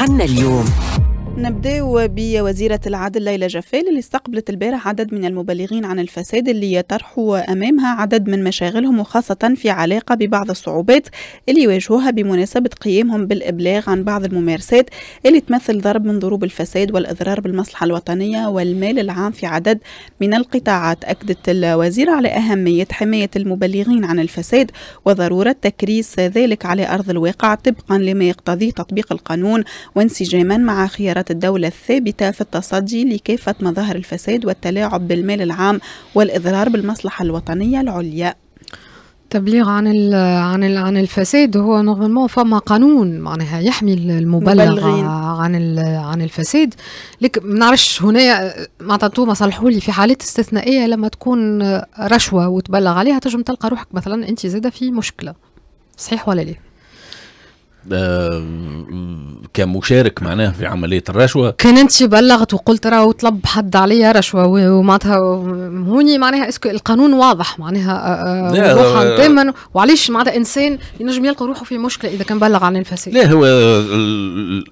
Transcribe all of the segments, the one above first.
عنا اليوم نبداو بوزيرة العدل ليلى جفال اللي استقبلت البارح عدد من المبلغين عن الفساد اللي يطرحوا أمامها عدد من مشاغلهم وخاصة في علاقة ببعض الصعوبات اللي يواجهوها بمناسبة قيامهم بالإبلاغ عن بعض الممارسات اللي تمثل ضرب من ضروب الفساد والإضرار بالمصلحة الوطنية والمال العام في عدد من القطاعات أكدت الوزيرة على أهمية حماية المبلغين عن الفساد وضرورة تكريس ذلك على أرض الواقع طبقا لما يقتضيه تطبيق القانون وانسجاما مع خيارات قررت الدولة الثابتة في التصدي لكافة مظاهر الفساد والتلاعب بالمال العام والإضرار بالمصلحة الوطنية العليا التبليغ عن الـ عن الـ عن الفساد هو نورمالمون فما قانون معناها يحمي المبلغ عن عن الفساد لكن ما نعرفش هنا معناتها انتوما صلحوا لي في حالات استثنائيه لما تكون رشوه وتبلغ عليها تنجم تلقى روحك مثلا انت زاده في مشكله صحيح ولا لا؟ آه، كمشارك معناها في عمليه الرشوه كان انت بلغت وقلت راهو طلب حد عليا رشوه ومعناتها هوني معناها اسكو القانون واضح معناها روحه آه، دائما آه، وعلاش معناتها انسان ينجم يلقى روحه في مشكله اذا كان بلغ عن الفساد لا هو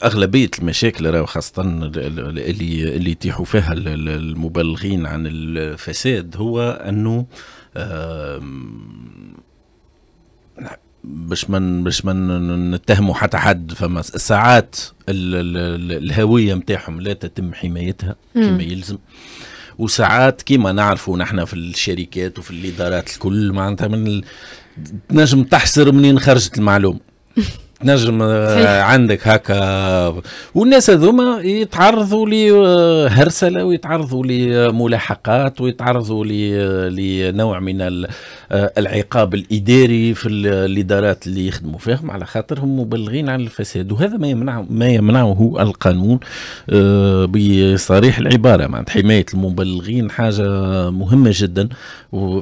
اغلبيه المشاكل راهو خاصه اللي اللي يتيحوا فيها المبلغين عن الفساد هو انه باش من باش من نتهموا حتى حد فما ساعات الهويه نتاعهم لا تتم حمايتها كما يلزم وساعات كما نعرفوا نحن في الشركات وفي الادارات الكل معناتها من تنجم تحسر منين خرجت المعلومه تنجم آه، عندك هكا والناس هذوما يتعرضوا لهرسله آه، ويتعرضوا لملاحقات آه، ويتعرضوا لنوع من العقاب الاداري في الادارات اللي يخدموا فيهم على خاطرهم مبلغين عن الفساد وهذا ما يمنع ما يمنعه القانون بصريح العباره مع حمايه المبلغين حاجه مهمه جدا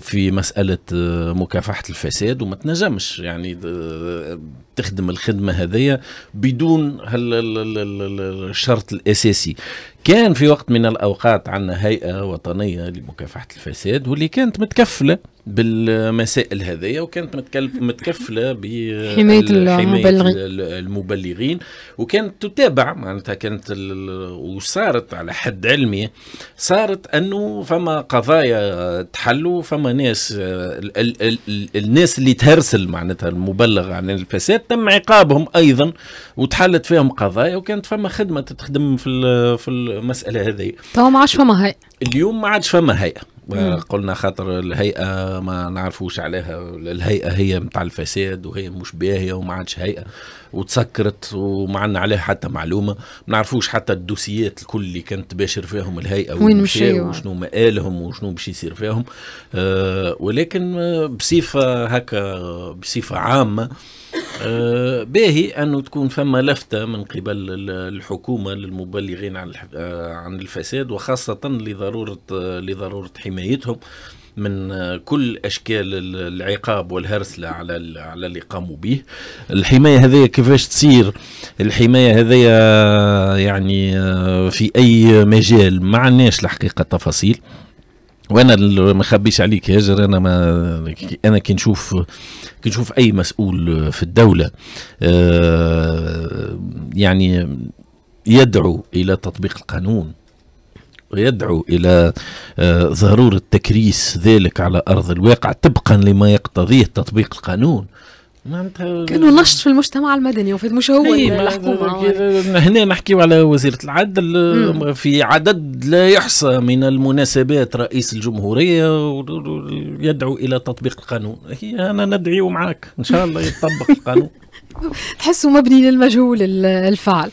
في مساله مكافحه الفساد وما تنجمش يعني تخدم الخدمه هذيا بدون الشرط الاساسي كان في وقت من الأوقات عندنا هيئة وطنية لمكافحة الفساد واللي كانت متكفلة بالمسائل هذيا وكانت متكفلة بحماية المبلغين وكانت تتابع معناتها كانت وصارت على حد علمي صارت أنه فما قضايا تحلوا فما ناس الـ الـ الـ الناس اللي تهرسل معناتها المبلغ عن الفساد تم عقابهم أيضا وتحلت فيهم قضايا وكانت فما خدمة تخدم في الـ في الـ المساله هذه تو طيب، ما عادش فما هيئه اليوم ما عادش فما هيئه قلنا خاطر الهيئه ما نعرفوش عليها الهيئه هي نتاع الفساد وهي مش باهيه وما عادش هيئه وتسكرت وما عندنا عليها حتى معلومه ما نعرفوش حتى الدوسيات الكل اللي كانت تباشر فيهم الهيئه وين مشاو وشنو مآلهم وشنو باش يصير فيهم آه ولكن آه، بصفه هكا بصفه عامه آه، باهي انه تكون فما لفته من قبل الحكومه للمبلغين عن آه، عن الفساد وخاصه لضروره آه، لضروره حمايتهم من كل اشكال العقاب والهرسله على على اللي قاموا به الحمايه هذه كيفاش تصير الحمايه هذه يعني في اي مجال ما عندناش الحقيقه تفاصيل وانا اللي ما خبيش عليك هاجر انا ما انا كي نشوف كي نشوف اي مسؤول في الدوله آه، يعني يدعو الى تطبيق القانون ويدعو الى آه، ضروره تكريس ذلك على ارض الواقع طبقا لما يقتضيه تطبيق القانون معناتها كانوا نشط في المجتمع المدني وفي مش هو إيه، الحكومه هنا نحكيو على وزيره العدل في عدد لا يحصى من المناسبات رئيس الجمهوريه يدعو الى تطبيق القانون هي انا ندعي معاك ان شاء الله يطبق القانون تحسوا مبني للمجهول الفعل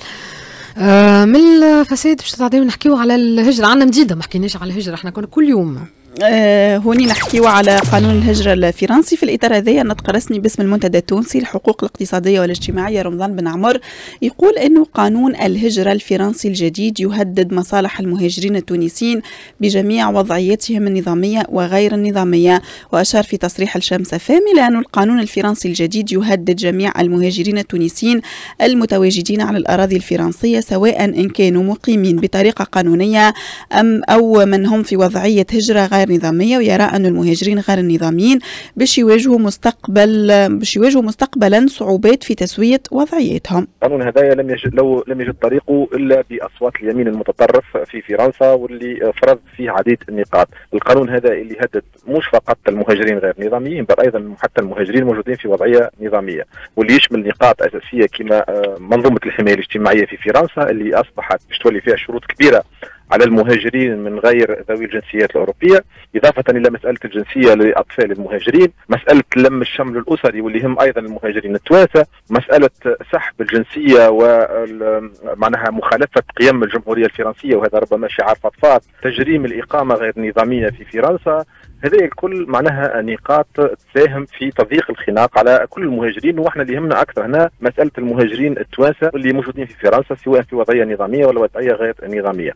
آه من الفساد باش نحكيو على الهجره عندنا مديده ما حكيناش على الهجره احنا كنا كل يوم آه، هوني نحكيو على قانون الهجرة الفرنسي في الإطار هذايا نطق رسمي باسم المنتدى التونسي للحقوق الاقتصادية والاجتماعية رمضان بن عمر يقول أنه قانون الهجرة الفرنسي الجديد يهدد مصالح المهاجرين التونسيين بجميع وضعياتهم النظامية وغير النظامية وأشار في تصريح الشمس فامي لأن القانون الفرنسي الجديد يهدد جميع المهاجرين التونسيين المتواجدين على الأراضي الفرنسية سواء إن كانوا مقيمين بطريقة قانونية أم أو من هم في وضعية هجرة غير غير نظامية ويرى أن المهاجرين غير النظاميين باش يواجهوا مستقبل باش يواجهوا مستقبلا صعوبات في تسوية وضعيتهم. القانون هذايا لم يجد لو لم يجد طريقه إلا بأصوات اليمين المتطرف في فرنسا واللي فرض فيه عديد النقاط. القانون هذا اللي هدد مش فقط المهاجرين غير النظاميين بل أيضا حتى المهاجرين الموجودين في وضعية نظامية واللي يشمل نقاط أساسية كما آه، منظومة الحماية الاجتماعية في فرنسا اللي أصبحت باش تولي فيها شروط كبيرة على المهاجرين من غير ذوي الجنسيات الاوروبيه، اضافه الى مساله الجنسيه لاطفال المهاجرين، مساله لم الشمل الاسري واللي هم ايضا المهاجرين التواسه، مساله سحب الجنسيه ومعناها مخالفه قيم الجمهوريه الفرنسيه وهذا ربما شعار فضفاض، تجريم الاقامه غير النظاميه في فرنسا، هذه الكل معناها نقاط تساهم في تضييق الخناق على كل المهاجرين واحنا اللي يهمنا اكثر هنا مساله المهاجرين التوانسه اللي موجودين في فرنسا سواء في وضعيه نظاميه ولا وضعيه غير نظاميه.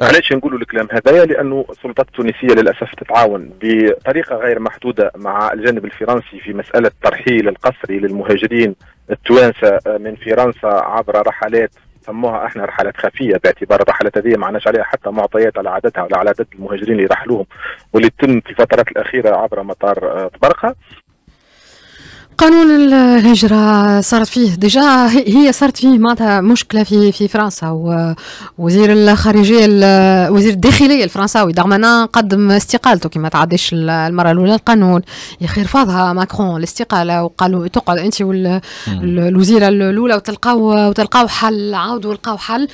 علاش آه. نقولوا الكلام هذايا لانه السلطات التونسيه للاسف تتعاون بطريقه غير محدوده مع الجانب الفرنسي في مساله الترحيل القسري للمهاجرين التوانسه من فرنسا عبر رحلات سموها احنا رحلات خفيه باعتبار الرحلات هذه ما عناش عليها حتى معطيات على عددها ولا على عدد المهاجرين اللي رحلوهم واللي تتم في الفترات الاخيره عبر مطار آه، طبرقه قانون الهجرة صارت فيه ديجا هي صارت فيه معناتها مشكلة في في فرنسا ووزير الخارجية وزير الداخلية الفرنساوي دارمانان قدم استقالته كما تعديش المرة الأولى القانون يا أخي رفضها ماكرون الاستقالة وقالوا تقعد أنت والوزيرة الأولى وتلقاو وتلقاو حل عاودوا لقاو حل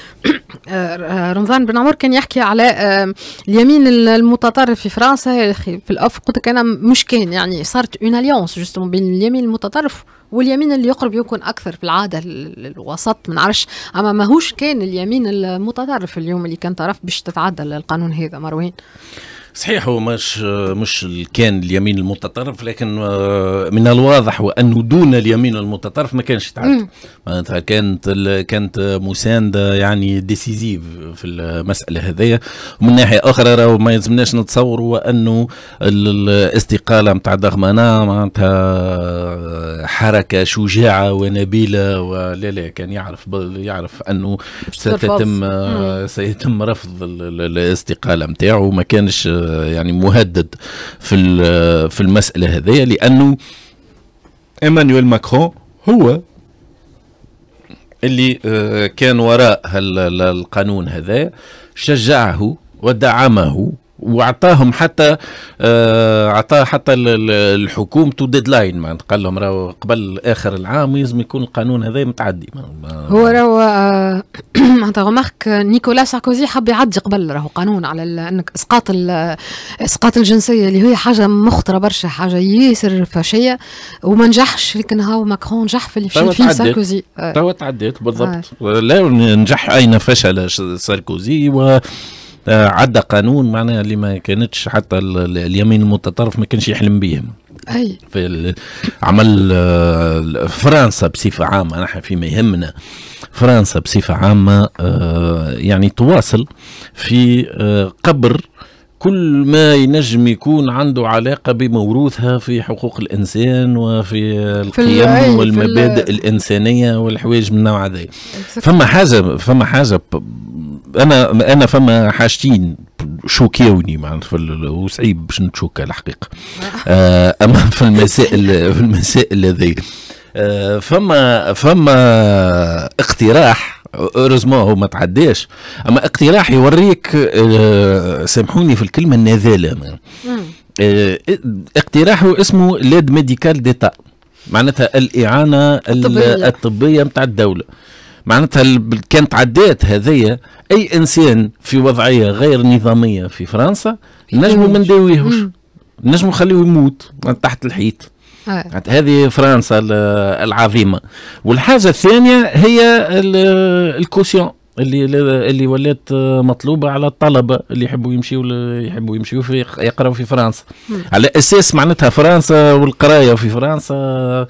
رمضان بن عمر كان يحكي على اليمين المتطرف في فرنسا يا أخي في الأفق أنا مش كان يعني صارت اون اليونس جوستومون بين اليمين المتطرف واليمين اللي يقرب يكون اكثر في العاده الوسط من عرش اما ماهوش كان اليمين المتطرف اليوم اللي كان طرف باش تتعدل القانون هذا مروان صحيح هو مش مش كان اليمين المتطرف لكن آه، من الواضح وانه دون اليمين المتطرف ما كانش يتعدى معناتها كانت كانت مسانده يعني ديسيزيف في المساله هذه ومن ناحيه اخرى راه ما يلزمناش نتصوروا انه الاستقاله نتاع ضغمانه معناتها آه، حركه شجاعه ونبيله ولا لا كان يعرف يعرف انه ستتم آه، سيتم رفض الاستقاله نتاعو ما كانش آه، يعني مهدد في آه، في المساله هذه لانه ايمانويل ماكرون هو اللي آه، كان وراء القانون هذا شجعه ودعمه وعطاهم حتى آه، عطاه حتى الحكومه ديدلاين ما قال لهم راهو قبل اخر العام لازم يكون القانون هذا متعدي هو راهو آه، معناتها غمارك نيكولا ساركوزي حب يعدي قبل راهو قانون على انك اسقاط اسقاط الجنسيه اللي هي حاجه مخطره برشا حاجه ياسر فاشيه وما نجحش لكن هاو ماكرون نجح في اللي في فيه ساركوزي آه. توا تعديت بالضبط آه. لا نجح اين فشل ساركوزي و آه، عدى قانون معناها اللي ما كانتش حتى اليمين المتطرف ما كانش يحلم بهم اي في عمل آه، فرنسا بصفه عامه نحن فيما يهمنا فرنسا بصفه عامه آه، يعني تواصل في قبر كل ما ينجم يكون عنده علاقة بموروثها في حقوق الإنسان وفي القيم والمبادئ الإنسانية والحوايج من النوع هذا فما حاجة فما حاجة انا انا فما حاجتين شوكيوني معناتها وصعيب باش نتشوكا الحقيقه آه، اما في المسائل في المسائل هذه آه، فما فما اقتراح اوروزمون هو ما تعداش اما اقتراح يوريك آه، سامحوني في الكلمه النذاله اقتراح اسمه ليد ميديكال ديتا معناتها الاعانه الطبيه نتاع الدوله معناتها كانت عدات هذية اي انسان في وضعيه غير نظاميه في فرنسا نجموا ما نداويهوش نجموا نخليه يموت تحت الحيط آه. هذه فرنسا العظيمه والحاجه الثانيه هي الكوسيون اللي اللي ولات مطلوبه على الطلبه اللي يحبوا يمشيوا يحبوا يمشيوا في يقراوا في فرنسا على اساس معناتها فرنسا والقرايه في فرنسا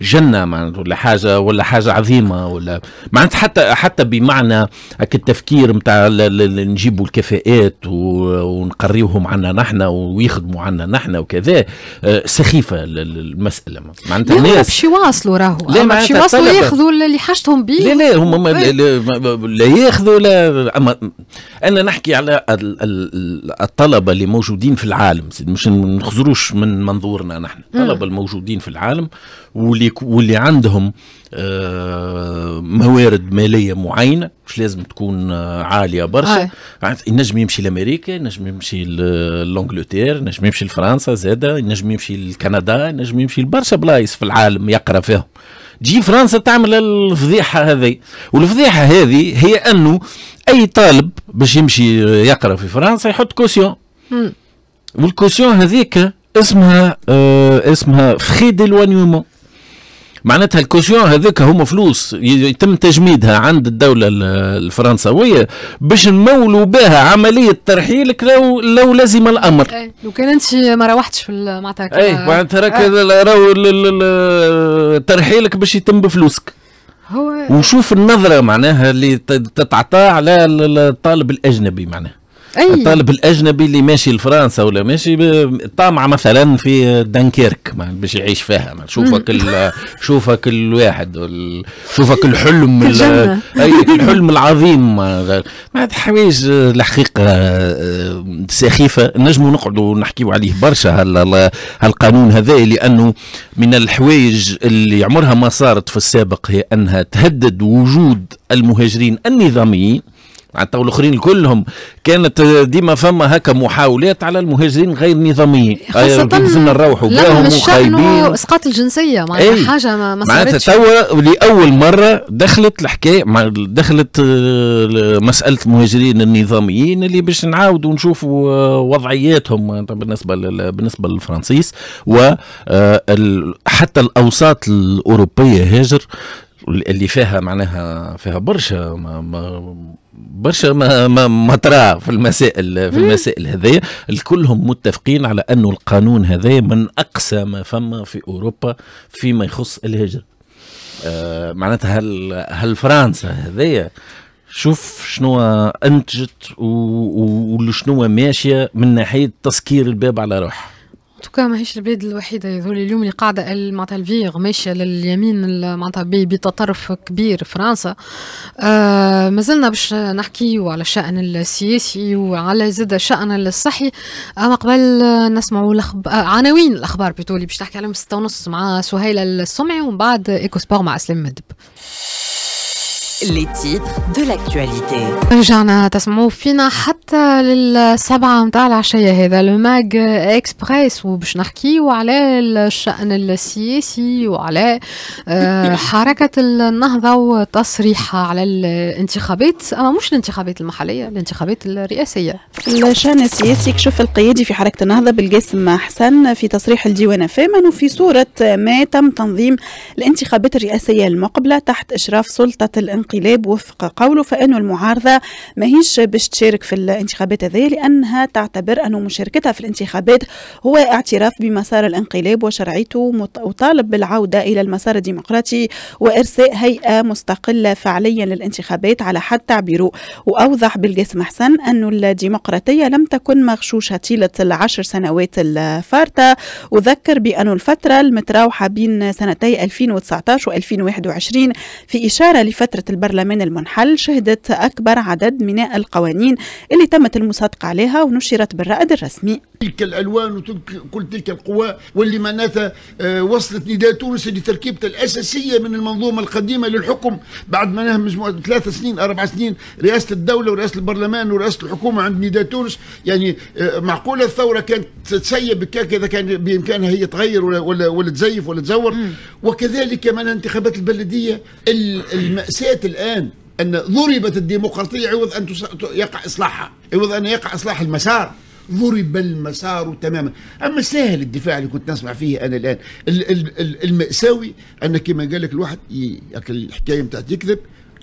جنه معناته ولا حاجه ولا حاجه عظيمه ولا معناتها حتى حتى بمعنى التفكير نتاع نجيبوا الكفاءات ونقريوهم عنا نحن ويخدموا عنا نحن وكذا آه، سخيفه المساله معناتها الناس باش يواصلوا راهو لا باش يواصلوا ياخذوا اللي حاجتهم بيه لا لا هم إيه. لا ياخذوا لا اما انا نحكي على الطلبه اللي موجودين في العالم مش نخزروش من منظورنا نحن الطلبه الموجودين في العالم واللي واللي عندهم آه، موارد ماليه معينه مش لازم تكون آه، عاليه برشا ينجم يمشي لامريكا ينجم يمشي لانجلتير ينجم يمشي لفرنسا زاده ينجم يمشي لكندا ينجم يمشي لبرشا بلايص في العالم يقرا فيهم تجي فرنسا تعمل الفضيحه هذه والفضيحه هذه هي انه اي طالب باش يمشي يقرا في فرنسا يحط كوسيون والكوسيون هذيك اسمها آه، اسمها فخي ديلوانيومون معناتها الكوسيون هذاك هما فلوس يتم تجميدها عند الدولة الفرنسوية باش نمولوا بها عملية ترحيلك لو لو لزم الأمر. أي. لو كان أنت ما روحتش في معناتها أي معناتها راك إيه. راهو ترحيلك باش يتم بفلوسك. هو وشوف النظرة معناها اللي تتعطى على الطالب الأجنبي معناها. أي. الطالب الاجنبي اللي ماشي لفرنسا ولا ماشي طامع مثلا في دنكيرك باش يعيش فيها شوفك ال... شوفك الواحد ال... شوفك الحلم ال... اي الحلم العظيم ما حوايج الحقيقه آه، سخيفه نجموا نقعدوا نحكيوا عليه برشا هل هالقانون هذا لانه من الحوايج اللي عمرها ما صارت في السابق هي انها تهدد وجود المهاجرين النظاميين حتى الاخرين كلهم كانت ديما فما هكا محاولات على المهاجرين غير نظاميين لازمنا نروحوا بهم وخايبين اسقاط الجنسيه معناتها ايه حاجه ما, صارتش معناتها توا لاول مره دخلت الحكايه دخلت آه، مساله المهاجرين النظاميين اللي باش نعاودوا ونشوفوا آه، وضعياتهم بالنسبه بالنسبه للفرنسيس و آه، حتى الاوساط الاوروبيه هاجر اللي فيها معناها فيها برشا ما ما برشا ما, ما, ما ترى في المسائل في المسائل هذيا الكلهم متفقين على انه القانون هذايا من اقسى ما فما في اوروبا فيما يخص الهجره آه معناتها هل هل فرنسا هذايا شوف شنو انتجت وشنو ماشيه من ناحيه تسكير الباب على روحها توكا ماهيش البلاد الوحيدة يظهر اليوم اللي قاعدة معناتها الفيغ ماشية لليمين معناتها بتطرف كبير فرنسا آه مازلنا باش نحكيو على الشأن السياسي وعلى زاد الشأن الصحي أما قبل نسمعوا الأخب... آه، عناوين الأخبار بتولي باش نحكي عليهم ستة ونص مع سهيلة السمعي ومن بعد إيكو سبور مع أسلام مدب les titres de l'actualité. رجعنا تسمعوا فينا حتى للسبعة متاع العشية هذا الماج اكسبريس وباش نحكيو على الشأن السياسي وعلى آه، حركة النهضة وتصريحها على الانتخابات أما مش الانتخابات المحلية الانتخابات الرئاسية الشأن السياسي كشف القيادي في حركة النهضة بالجسم حسن في تصريح الديوان فاما وفي صورة ما تم تنظيم الانتخابات الرئاسية المقبلة تحت إشراف سلطة الانقلاب الانقلاب وفق قوله فإنه المعارضة ماهيش باش تشارك في الانتخابات هذه لأنها تعتبر أنه مشاركتها في الانتخابات هو اعتراف بمسار الانقلاب وشرعيته وطالب بالعودة إلى المسار الديمقراطي وإرساء هيئة مستقلة فعليا للانتخابات على حد تعبيره وأوضح بالجسم حسن أن الديمقراطية لم تكن مغشوشة طيلة العشر سنوات الفارطة وذكر بأن الفترة المتراوحة بين سنتي 2019 و 2021 في إشارة لفترة البرلمان المنحل شهدت أكبر عدد من القوانين اللي تمت المصادقة عليها ونشرت بالرائد الرسمي تلك الالوان وكل تلك القوى واللي معناتها آه، وصلت نداء تونس لتركيبته الاساسيه من المنظومه القديمه للحكم بعد ما نهم مجموعه ثلاث سنين اربع سنين رئاسه الدوله ورئاسه البرلمان ورئاسه الحكومه عند نداء تونس يعني آه، معقوله الثوره كانت تسيب كذا كان بامكانها هي تغير ولا ولا, ولا تزيف ولا تزور وكذلك من انتخابات البلديه الماساه الان ان ضربت الديمقراطيه عوض ان يقع اصلاحها عوض ان يقع اصلاح المسار ضرب المسار تماما اما سهل الدفاع اللي كنت نسمع فيه انا الان الماساوي ان كما قال لك الواحد الحكايه نتاعت يكذب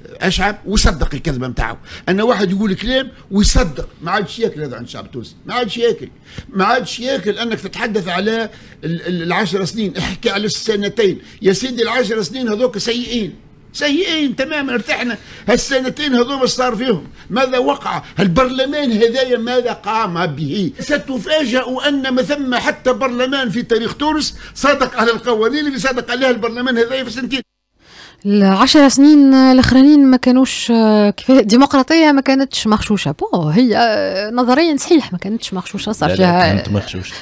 اشعب وصدق الكذبه نتاعو ان واحد يقول كلام ويصدق ما عادش ياكل هذا عند الشعب التونسي ما عادش ياكل ما عادش ياكل انك تتحدث على العشر سنين احكي على السنتين يا سيدي العشر سنين هذوك سيئين سيئين تماما ارتحنا هالسنتين هذوما صار فيهم ماذا وقع البرلمان هذايا ماذا قام به ستفاجأ أن ما ثم حتى برلمان في تاريخ تونس صادق على القوانين اللي صادق عليها البرلمان هذايا في سنتين العشر سنين الاخرانيين ما كانوش كيف الديمقراطيه ما كانتش مغشوشه بو هي آه، نظريا صحيح ما كانتش مغشوشه صح فيها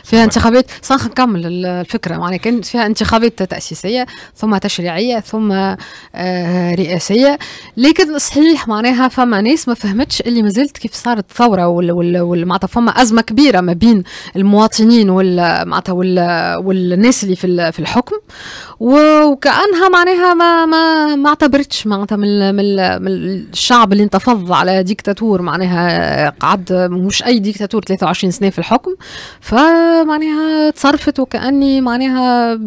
فيها انتخابات صح نكمل الفكره معناها كانت فيها انتخابات تاسيسيه ثم تشريعيه ثم آه، رئاسيه لكن صحيح معناها فما ناس ما فهمتش اللي ما زلت كيف صارت ثوره والمعناتها فما ازمه كبيره ما بين المواطنين معناتها والناس اللي في الحكم وكانها معناها ما, ما ما اعتبرتش معناتها من, من, الشعب اللي انتفض على ديكتاتور معناها قعد مش اي ديكتاتور 23 سنه في الحكم فمعناها تصرفت وكاني معناها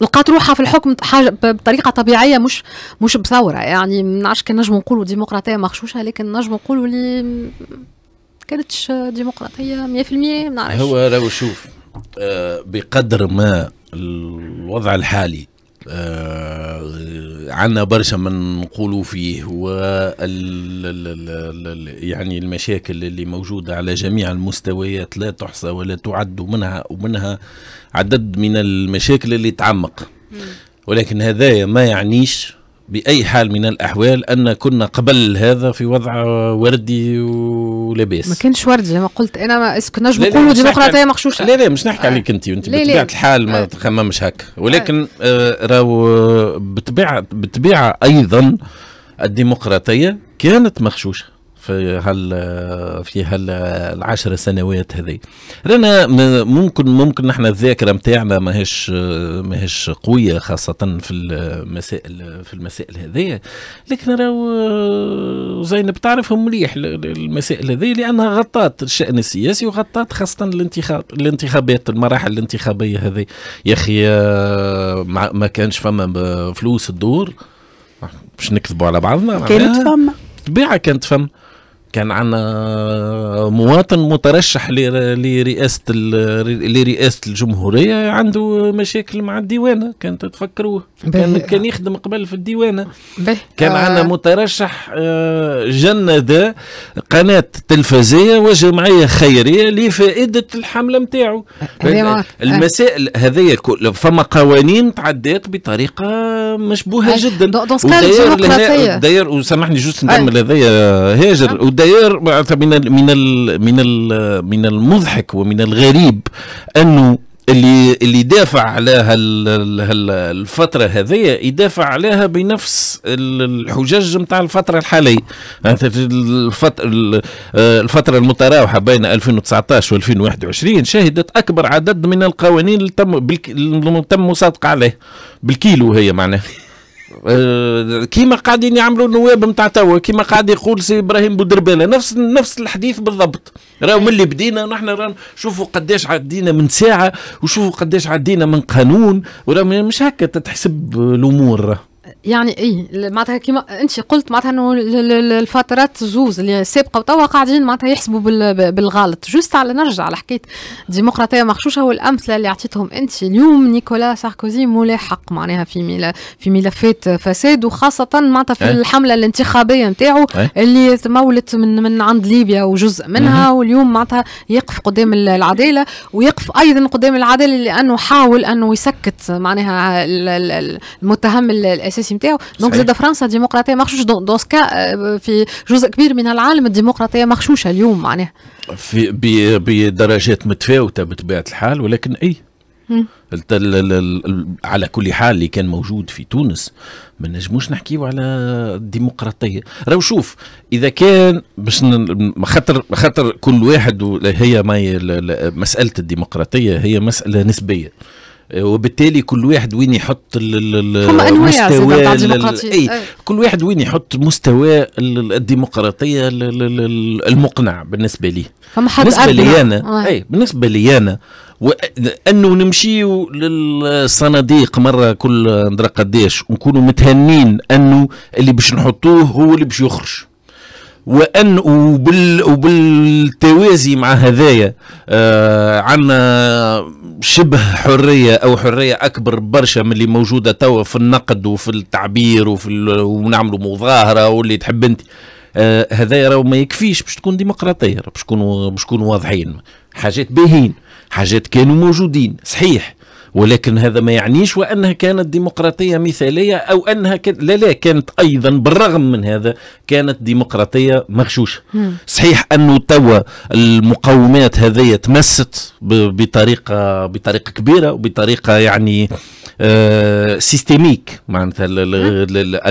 لقات روحها في الحكم حاجه بطريقه طبيعيه مش مش بثوره يعني ما نعرفش كان نجم نقولوا ديمقراطيه مغشوشه لكن نجم نقولوا اللي كانتش ديمقراطيه 100% ما نعرفش هو لو شوف آه، بقدر ما الوضع الحالي آه عنا برشا من نقولوا فيه و يعني المشاكل اللي موجودة على جميع المستويات لا تحصى ولا تعد منها ومنها عدد من المشاكل اللي تعمق ولكن هذايا ما يعنيش باي حال من الاحوال ان كنا قبل هذا في وضع وردي ولباس ما كانش وردي ما قلت انا ما اسكو نجم نقولوا ديمقراطيه مغشوشه لا لا مش نحكي آه. عليك انت انت بطبيعه الحال ما آه. تخممش هكا آه. ولكن آه. راهو بطبيعه بطبيعه ايضا الديمقراطيه كانت مغشوشه في هال في هال العشر سنوات هذه رانا ممكن ممكن نحن الذاكره نتاعنا ماهيش ماهيش قويه خاصه في المسائل في المسائل هذه لكن راهو زينب تعرفهم مليح المسائل هذه لانها غطات الشان السياسي وغطات خاصه الانتخاب الانتخابات المراحل الانتخابيه هذه يا اخي ما كانش فما فلوس الدور باش نكذبوا على بعضنا كانت فما طبيعه كانت فما كان عندنا مواطن مترشح لرئاسه لرئاسه الجمهوريه عنده مشاكل مع الديوانه كان تفكروه كان كان يخدم قبل في الديوانه كان آه. عندنا مترشح آه، جند قناه تلفزيه وجمعيه خيريه لفائده الحمله نتاعو آه. المسائل هذيا كل فما قوانين تعدات بطريقه مشبوهه جدا دونسكال داير وسامحني جوست نكمل هذيا هاجر نعم. الديار من الـ من الـ من الـ من المضحك ومن الغريب انه اللي اللي دافع على الفترة هذيا يدافع عليها بنفس الحجج نتاع الفتره الحاليه آه الفتره المتراوحه بين 2019 و 2021 شهدت اكبر عدد من القوانين اللي تم اللي تم مصادقه عليه بالكيلو هي معناها أه، كيما قاعدين يعملوا النواب نتاع توا كيما قاعد يقول سي ابراهيم بودربانه نفس نفس الحديث بالضبط راهو ملي بدينا نحن رانا شوفوا قداش عدينا من ساعه وشوفوا قداش عدينا من قانون وراه مش هكا تتحسب الامور يعني اي معناتها كيما انت قلت معناتها انه الفترات زوز اللي سابقه وتوا قاعدين معناتها يحسبوا بالغلط جوست على نرجع على حكايه مغشوشه والامثله اللي عطيتهم انت اليوم نيكولا ساركوزي ملاحق معناها في ميلا في ملفات فساد وخاصه معناتها في إيه. الحمله الانتخابيه نتاعو إيه. اللي تمولت من من عند ليبيا وجزء منها واليوم معناتها يقف قدام العداله ويقف ايضا قدام العداله لانه حاول انه يسكت معناها المتهم الاساسي الدبلوماسي نتاعو دونك زاد فرنسا ديمقراطيه مخشوش دونك سكا في جزء كبير من العالم الديمقراطيه مخشوشه اليوم معناها في بدرجات متفاوته بطبيعه الحال ولكن اي على كل حال اللي كان موجود في تونس ما نجموش نحكيو على الديمقراطيه راهو شوف اذا كان باش خاطر خاطر كل واحد هي ما مساله الديمقراطيه هي مساله نسبيه وبالتالي كل واحد وين يحط مستوى اي كل واحد وين يحط مستوى الديمقراطيه المقنع بالنسبه لي بالنسبه لي انا آه. اي بالنسبه لي انا انه نمشيو للصناديق مره كل ندرى قداش ونكونوا متهنين انه اللي باش نحطوه هو اللي باش يخرج وان وبال وبالتوازي مع هذايا آه عندنا شبه حريه او حريه اكبر برشا من اللي موجوده توا في النقد وفي التعبير وفي ونعملوا مظاهره واللي تحب انت آه هذا راهو ما يكفيش باش تكون ديمقراطيه باش تكونوا باش تكونوا واضحين حاجات باهين حاجات كانوا موجودين صحيح ولكن هذا ما يعنيش وأنها كانت ديمقراطية مثالية أو أنها كان لا لا كانت أيضا بالرغم من هذا كانت ديمقراطية مغشوشة صحيح أنه توا المقومات هذه تمست بطريقة بطريقة كبيرة وبطريقة يعني آه سيستيميك معناتها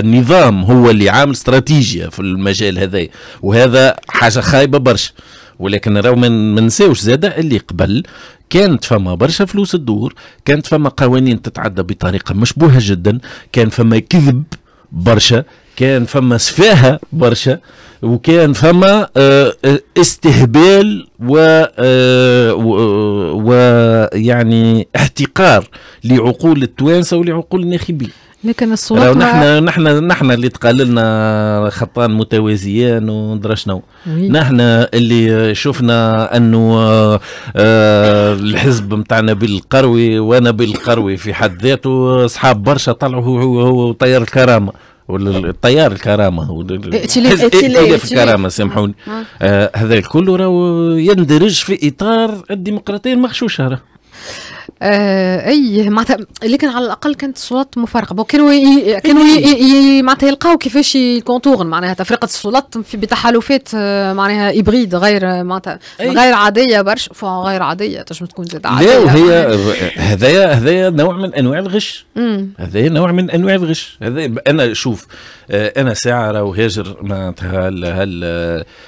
النظام هو اللي عامل استراتيجية في المجال هذا وهذا حاجة خايبة برشا ولكن راهو ما ننساوش زاده اللي قبل كانت فما برشا فلوس تدور كانت فما قوانين تتعدى بطريقه مشبوهه جدا كان فما كذب برشا كان فما سفاهه برشا وكان فما آه، آه، استهبال و آه، ويعني احتقار لعقول التوانسه ولعقول الناخبين لكن السلطه راهو نحن نحن نحن اللي تقللنا خطان متوازيان وندرى شنو نحن اللي شفنا انه آه، الحزب نتاعنا بالقروي وانا بالقروي في حد ذاته اصحاب برشا طلعوا هو هو طيار الكرامه والطيار الكرامه ائتلاف إيه، إيه، الكرامه سامحوني آه. آه، هذا الكل راهو يندرج في اطار الديمقراطيه المغشوشه راه آه، اي ايه معناتها لكن على الاقل كانت السلطات مفارقه كانوا كانوا معناتها يلقاو كيفاش يكونتورن معناها تفرقه السلطات في بتحالفات آه، معناها ابريد غير آه، معناتها غير عاديه برشا غير عاديه تنجم تكون زاد عاديه لا وهي هذايا هذايا نوع من انواع الغش هذايا نوع من انواع الغش هذا انا شوف انا ساعه راهو هاجر معناتها هل هل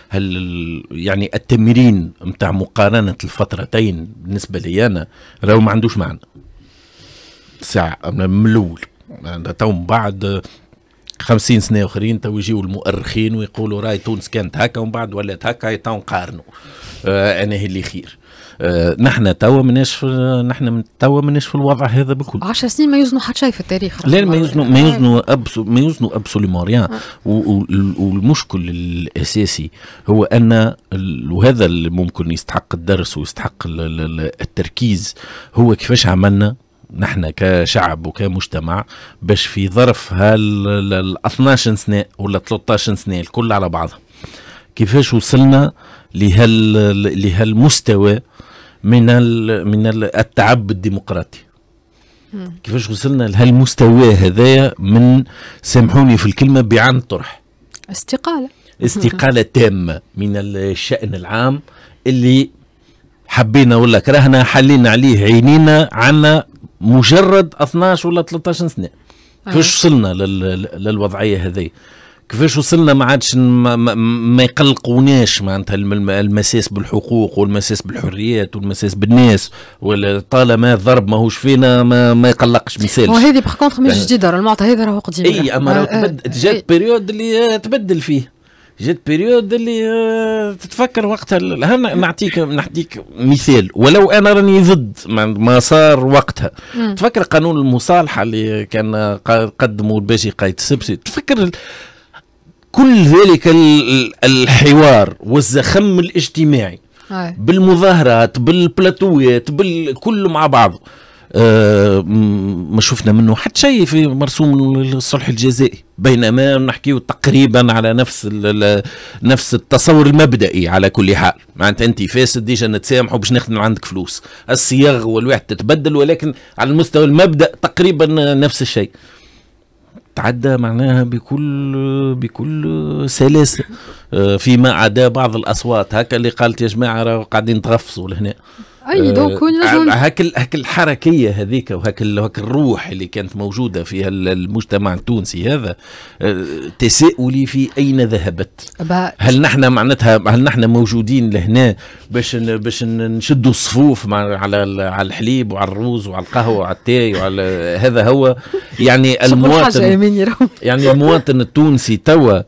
هل يعني التمرين نتاع مقارنه الفترتين بالنسبه لي انا راهو ما عندوش معنى ساعة من الأول تو من بعد خمسين سنة أخرين تو يجيو المؤرخين ويقولوا راي تونس كانت هكا ومن بعد ولات هكا تو نقارنوا آه أنا اللي خير آه، نحن توا ماناش نحن توا ماناش في الوضع هذا بكل 10 سنين ما يزنوا حتى شيء في التاريخ لا ما يزنوا ما آه. يزنوا ما يزنوا ابسوليمون ريان والمشكل الاساسي هو ان وهذا اللي ممكن يستحق الدرس ويستحق التركيز هو كيفاش عملنا نحن كشعب وكمجتمع باش في ظرف هال 12 سنه ولا 13 سنه الكل على بعضها كيفاش وصلنا لهال لهالمستوى من من التعب الديمقراطي كيفاش وصلنا لهالمستوى هذايا من سامحوني في الكلمه بعن طرح استقاله استقاله تامه من الشان العام اللي حبينا ولا كرهنا حلينا عليه عينينا عنا مجرد 12 ولا 13 سنه أيوة. كيفاش وصلنا للوضعيه هذه كيفاش وصلنا ما عادش ما, يقلقوناش معناتها المساس بالحقوق والمساس بالحريات والمساس بالناس ولا طالما الضرب ماهوش فينا ما, ما يقلقش ما يسالش وهذه باغ كونتخ مش آه. جديده المعطى هذا راهو قديم اي اما آه، آه، جات بيريود اللي تبدل فيه جات بيريود اللي تتفكر وقتها نعطيك نعطيك مثال ولو انا راني ضد ما صار وقتها مم. تفكر قانون المصالحه اللي كان قدموا الباجي قايد السبسي تفكر كل ذلك الحوار والزخم الاجتماعي هاي. بالمظاهرات بالبلاتوات بالكل مع بعضه آه ما شفنا منه حتى شيء في مرسوم الصلح الجزائي بينما نحكيه تقريبا على نفس نفس التصور المبدئي على كل حال معناتها انت فاسد ديجا نتسامحوا باش نخدم عندك فلوس الصياغ والواحد تتبدل ولكن على المستوى المبدا تقريبا نفس الشيء تعدى معناها بكل بكل سلاسه آه، فيما عدا بعض الاصوات هكا اللي قالت يا جماعه راه قاعدين تغفصوا لهنا اي آه، دونك لازم هاك هاك الحركيه هذيك وهاك هاك الروح اللي كانت موجوده في المجتمع التونسي هذا آه، تساؤلي في اين ذهبت؟ هل نحن معناتها هل نحن موجودين لهنا باش باش نشدوا الصفوف على على الحليب وعلى الروز وعلى القهوه وعلى التاي وعلى هذا هو يعني المواطن يعني المواطن التونسي توا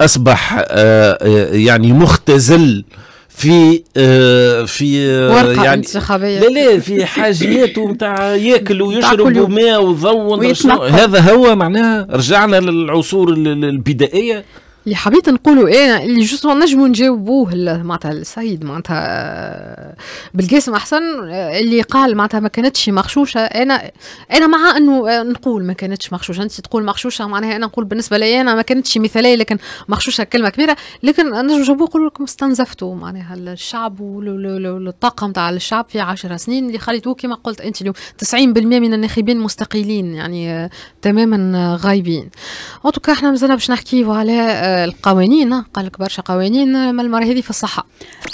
اصبح آه، يعني مختزل في آه، في آه، يعني انتخابية لا لا في حاجيات نتاع ياكل ويشرب وماء وضو هذا هو معناها رجعنا للعصور البدائية اللي حبيت نقولوا انا إيه، اللي جوستمون نجموا نجاوبوه معناتها السيد معناتها آه، بالقاسم احسن آه، اللي قال معناتها ما كانتش مغشوشه انا انا مع انه آه، نقول ما كانتش مغشوشه انت تقول مغشوشه معناها انا نقول بالنسبه لي انا ما كانتش مثاليه لكن مغشوشه كلمه كبيره لكن نجمو نجاوبوه نقول لكم استنزفتوا معناها الشعب والطاقه نتاع الشعب في 10 سنين اللي خليتوه كما قلت انت اليوم 90% من الناخبين مستقيلين يعني تماما غايبين ان احنا مازلنا باش نحكيو على القوانين قال لك برشا قوانين ما المره هذه في الصحه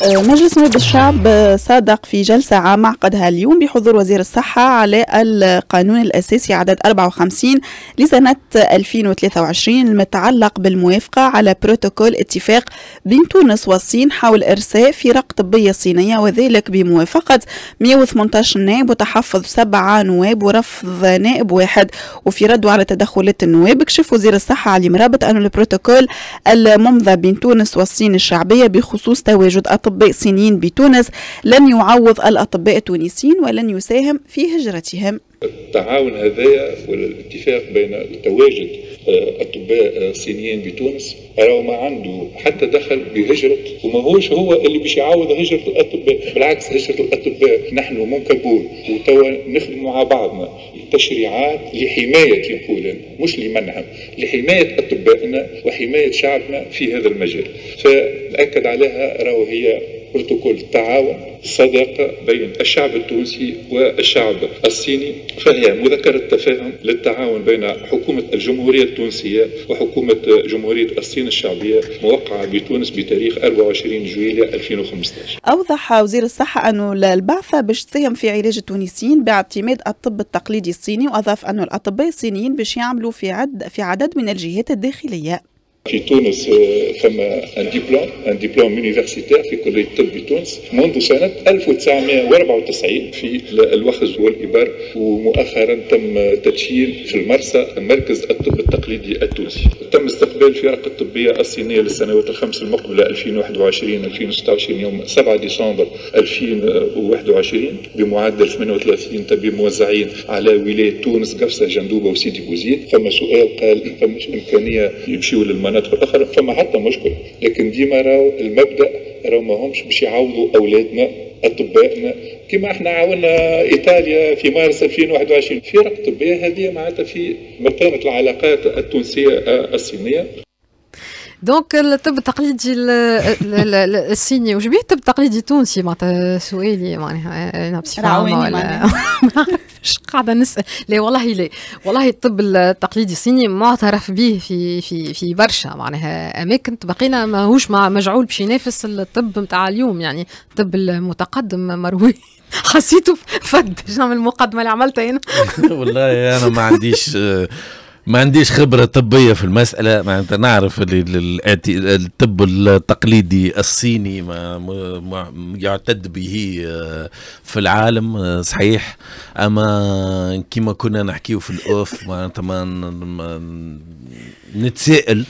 أه، مجلس نواب الشعب صادق في جلسه عامه عقدها اليوم بحضور وزير الصحه على القانون الاساسي عدد 54 لسنه 2023 المتعلق بالموافقه على بروتوكول اتفاق بين تونس والصين حول ارساء فرق طبيه صينيه وذلك بموافقه 118 نائب وتحفظ سبعه نواب ورفض نائب واحد وفي رد على تدخلات النواب كشف وزير الصحه علي مرابط أن البروتوكول الممضى بين تونس والصين الشعبية بخصوص تواجد أطباء صينيين بتونس لن يعوض الأطباء التونسيين ولن يساهم في هجرتهم التعاون هذايا والاتفاق بين تواجد اطباء آه، آه، صينيين بتونس راهو ما عنده حتى دخل بهجره وماهوش هو اللي باش يعوض هجره الاطباء بالعكس هجره الاطباء نحن منكبون وتوا نخدم مع بعضنا التشريعات لحمايه يقول مش لمنعهم لحمايه اطبائنا وحمايه شعبنا في هذا المجال فناكد عليها راهو هي بروتوكول التعاون صداقة بين الشعب التونسي والشعب الصيني فهي مذكرة تفاهم للتعاون بين حكومة الجمهورية التونسية وحكومة جمهورية الصين الشعبية موقعة بتونس بتاريخ 24 جويلية 2015 أوضح وزير الصحة أن البعثة باش تساهم في علاج التونسيين باعتماد الطب التقليدي الصيني وأضاف أن الأطباء الصينيين باش يعملوا في عد في عدد من الجهات الداخلية في تونس ثم ان ديبلوم ان ديبلوم يونيفرسيتير في كليه الطب بتونس منذ سنه 1994 في الوخز والابر ومؤخرا تم تدشين في المرسى مركز الطب التقليدي التونسي تم استقبال الفرق الطبيه الصينيه للسنوات الخمس المقبله 2021 2026 يوم 7 ديسمبر 2021 بمعدل 38 طبيب موزعين على ولايه تونس قفصه جندوبه وسيدي بوزيد فما سؤال قال فماش امكانيه يمشيوا للمناطق ندخل اخر فما حتى مشكل لكن ديما راهو المبدا راهو ما همش باش يعوضوا اولادنا اطبائنا كما احنا عاونا ايطاليا في مارس 2021 فرق طبيه هذه معناتها في مقامه العلاقات التونسيه الصينيه دونك الطب التقليدي الصيني وش بيه الطب التقليدي التونسي معناتها سؤالي معناها انا فاهمه ولا ما نعرفش قاعده نسال لا والله لا والله الطب التقليدي الصيني معترف به في في في برشا معناها اماكن بقينا ماهوش مجعول باش ينافس الطب نتاع اليوم يعني الطب المتقدم مروي حسيته فد نعمل المقدمه اللي عملتها هنا والله انا ما عنديش ما عنديش خبرة طبية في المسألة معناتها نعرف الطب التقليدي الصيني ما, يعتد به آه، في العالم آه، صحيح أما كما كنا نحكيه في الأوف معناتها ما نتساءل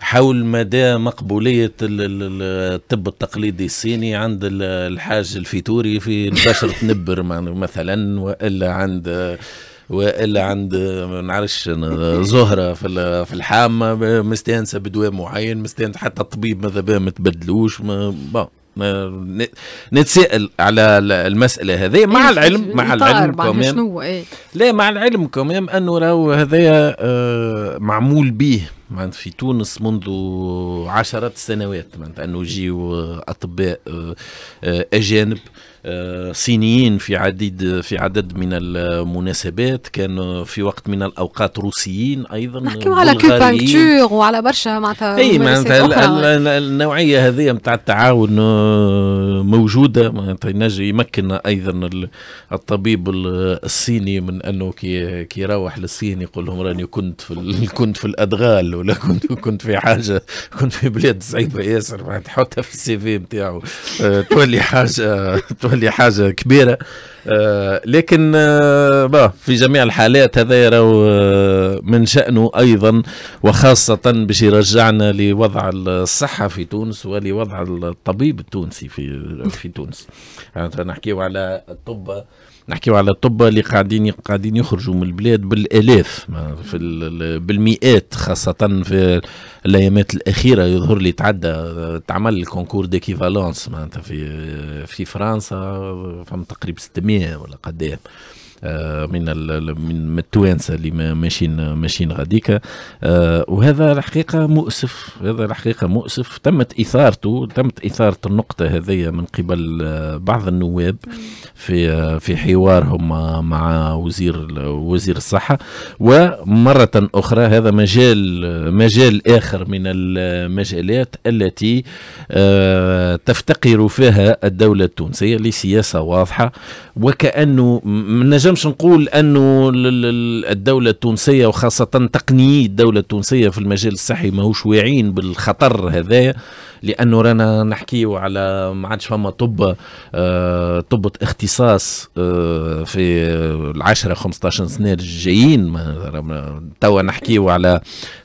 حول مدى مقبولية الطب التقليدي الصيني عند الحاج الفيتوري في البشرة نبر مثلا وإلا عند والا عند ما نعرفش زهره في في الحامه مستانسه بدواء معين مستانسه حتى الطبيب ماذا بها ما تبدلوش بون نتساءل على المساله هذه مع إيه، العلم مع العلم كمان إيه. لا مع العلم كمان انه راهو هذايا آه، معمول به معناتها في تونس منذ عشرات السنوات معناتها انه يجيو اطباء آه، آه، اجانب صينيين في عديد في عدد من المناسبات كان في وقت من الاوقات روسيين ايضا نحكيو على كوبانكتور وعلى برشا معناتها اي معناتها النوعيه هذه نتاع التعاون آه، موجوده معناتها ينجم يمكن ايضا الطبيب الصيني من انه كي يروح للصين يقول لهم راني كنت في كنت في الادغال ولا كنت كنت في حاجه كنت في بلاد صعيبه ياسر معناتها تحطها في السي في نتاعو آه، تولي حاجه تولي اللي حاجه كبيره آه لكن آه في جميع الحالات هذا راهو آه، من شأنه أيضا وخاصة باش يرجعنا لوضع الصحة في تونس ولوضع الطبيب التونسي في في تونس نحكيه على الطب نحكيو على الطب اللي قاعدين قاعدين يخرجوا من البلاد بالالاف في بالمئات خاصه في الايامات الاخيره يظهر لي تعدى تعمل الكونكور ديكيفالونس معناتها في في فرنسا فهم تقريبا 600 ولا قدام إيه. آه، من من التوانسه اللي ماشيين ماشيين غاديك آه، وهذا الحقيقه مؤسف هذا الحقيقه مؤسف تمت اثارته تمت اثاره النقطه هذه من قبل آه، بعض النواب في في حوارهم مع وزير وزير الصحه ومره اخرى هذا مجال مجال اخر من المجالات التي تفتقر فيها الدوله التونسيه لسياسه واضحه وكانه نجم نجمش نقول انه الدوله التونسيه وخاصه تقنيي الدوله التونسيه في المجال الصحي ماهوش واعيين بالخطر هذايا لانه رانا نحكيو على ما عادش فما طب طبة آه، طب اختصاص آه، في العشرة 15 سنه الجايين توا نحكيو على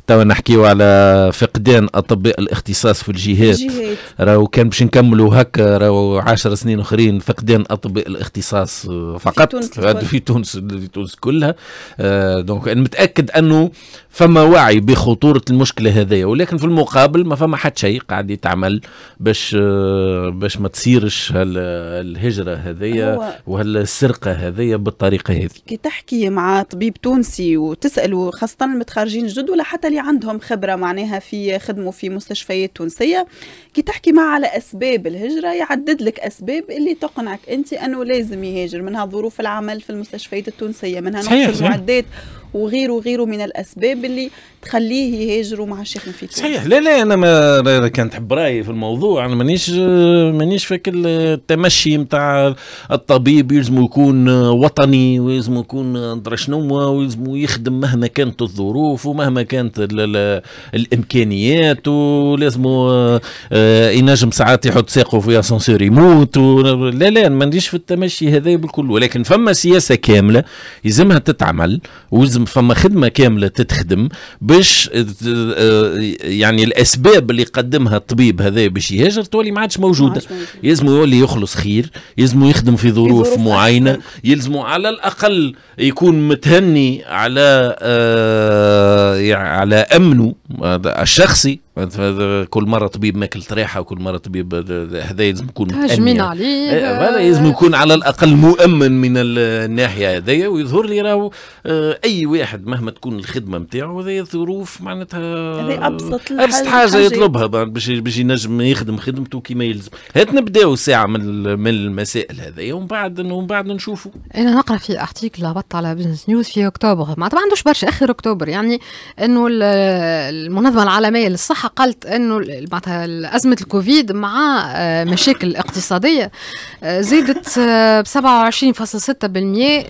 توا نحكيو على فقدان اطباء الاختصاص في الجهات, الجهات. راهو كان باش نكملوا هكا راهو 10 سنين اخرين فقدان اطباء الاختصاص فقط في تونس في تونس, في تونس كلها آه، دونك انا متاكد انه فما وعي بخطوره المشكله هذايا ولكن في المقابل ما فما حد شيء قاعد يتعمل باش آه، باش ما تصيرش الهجره هذيا وهالسرقه هذيا بالطريقه هذه كي تحكي مع طبيب تونسي وتساله خاصه المتخرجين جدد ولا حتى اللي عندهم خبرة معناها في خدموا في مستشفيات تونسية كي تحكي مع على أسباب الهجرة يعدد لك أسباب اللي تقنعك أنت أنه لازم يهاجر منها ظروف العمل في المستشفيات التونسية منها نقص المعدات وغيره وغيره من الاسباب اللي تخليه يهاجروا مع الشيخ مفيد صحيح لا لا انا ما كان تحب رايي في الموضوع انا مانيش مانيش فيك التمشي نتاع الطبيب يلزم يكون وطني ويلزم يكون ندرى شنو ويلزم يخدم مهما كانت الظروف ومهما كانت الـ الـ الامكانيات ولازم آه، ينجم ساعات يحط ساقه في اسانسير يموت لا لا مانيش في التمشي هذا بالكل ولكن فما سياسه كامله يلزمها تتعمل ويلزم لازم فما خدمه كامله تتخدم باش آه، آه، يعني الاسباب اللي قدمها الطبيب هذا باش يهاجر تولي ما عادش موجوده يلزموا يولي يخلص خير يلزموا يخدم في ظروف, معينه يلزموا على الاقل يكون متهني على آه يعني على امنه الشخصي كل مره طبيب ماكل طريحه وكل مره طبيب هذا لازم يكون متأمن عليه إيه، هذا لازم يكون على الاقل مؤمن من الناحيه هذيا ويظهر لي راهو آه، اي واحد مهما تكون الخدمه نتاعو هذيا ظروف معناتها هذه ابسط ابسط حاجه يطلبها باش باش ينجم يخدم خدمته كما يلزم هات نبداو ساعه من من المسائل هذيا ومن بعد ومن بعد نشوفوا انا نقرا في ارتيكل هبط على بزنس نيوز في اكتوبر معناتها ما عندوش برشا اخر اكتوبر يعني انه المنظمه العالميه للصحه حقلت انه معناتها ازمه الكوفيد مع آه، مشاكل اقتصاديه آه، زادت آه، ب 27.6%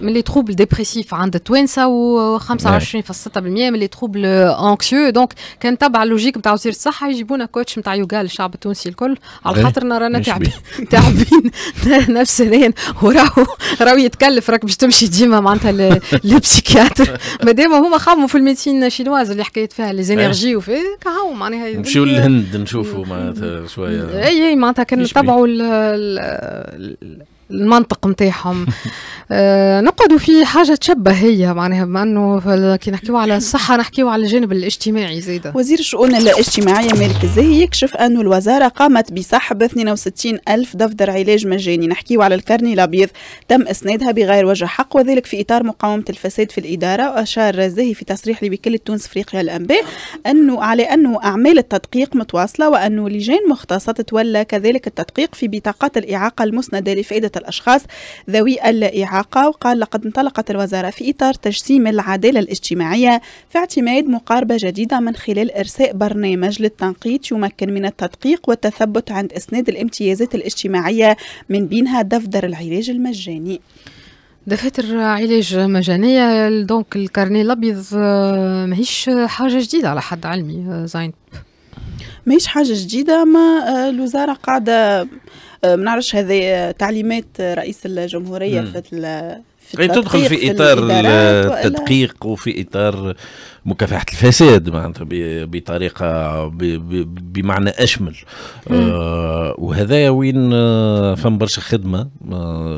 من لي تروبل ديبريسيف عند التوانسه و 25.6% من لي تروبل انكسيو دونك كان تبع اللوجيك نتاع وزير الصحه يجيبونا كوتش نتاع يوغا للشعب التونسي الكل على إيه، خاطرنا رانا تعبين تعبين نفسيا وراهو راهو يتكلف راك باش تمشي ديما معناتها للبسيكياتر مادام هما خموا في الميديسين الشينواز اللي حكيت فيها لي إيه. زينيرجي وفي هاو معناها نمشيو للهند نشوفوا معناتها شويه اي اي معناتها كان تبعوا المنطق نتاعهم آه نقعدوا في حاجه تشبه هي معناها بما انه كي نحكيو على الصحه نحكيو على الجانب الاجتماعي زيدا وزير الشؤون الاجتماعيه مالك الزاهي يكشف انه الوزاره قامت بسحب 62 الف دفتر علاج مجاني نحكيو على الكرني الابيض تم اسنادها بغير وجه حق وذلك في اطار مقاومه الفساد في الاداره واشار الزاهي في تصريح لوكاله تونس افريقيا الانباء انه على انه اعمال التدقيق متواصله وانه لجان مختصه تتولى كذلك التدقيق في بطاقات الاعاقه المسنده لفائده الأشخاص ذوي الإعاقة وقال لقد انطلقت الوزارة في إطار تجسيم العدالة الاجتماعية في اعتماد مقاربة جديدة من خلال إرساء برنامج للتنقيط يمكن من التدقيق والتثبت عند إسناد الامتيازات الاجتماعية من بينها دفتر العلاج المجاني دفاتر علاج مجانية دونك الكارني الأبيض ماهيش حاجة جديدة على حد علمي آه، زين ماهيش حاجة جديدة ما آه، الوزارة قاعدة آه، منعرفش هذه آه، تعليمات رئيس الجمهوريه في في تدخل في اطار التدقيق وفي اطار مكافحه الفساد معناتها بطريقه بمعنى اشمل آه وهذا وين آه، فم برشا خدمه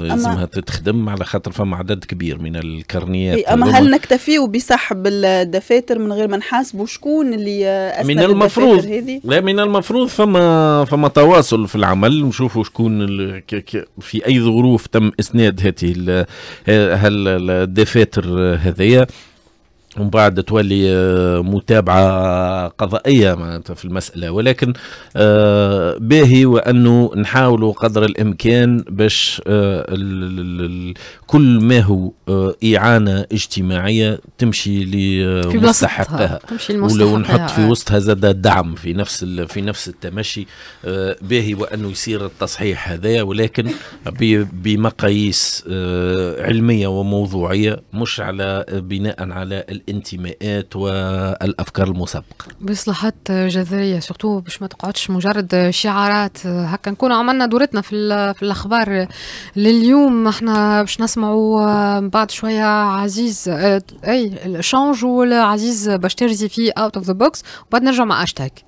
لازمها آه، تتخدم على خاطر فم عدد كبير من الكرنيات اما هل نكتفي بسحب الدفاتر من غير ما نحاسبوا شكون اللي من المفروض لا من المفروض فما فما تواصل في العمل نشوفوا شكون في اي ظروف تم اسناد هذه هل الدفاتر هذيا ومن بعد تولي آه، متابعة قضائية معناتها في المسألة ولكن آه، باهي وأنه نحاولوا قدر الإمكان باش آه، كل ما هو إعانة اجتماعية تمشي لمستحقها ولو نحط في وسطها زاد دعم في نفس في نفس التمشي باهي وأنه يصير التصحيح هذا ولكن بمقاييس علمية وموضوعية مش على بناء على الانتماءات والافكار المسبقه. باصلاحات جذريه سورتو باش ما تقعدش مجرد شعارات هكا نكون عملنا دورتنا في, في الاخبار لليوم احنا باش نسمعوا آه، بعد شويه عزيز آه، اي الشانج والعزيز باش ترزي فيه اوت اوف ذا بوكس وبعد نرجع مع اشتاك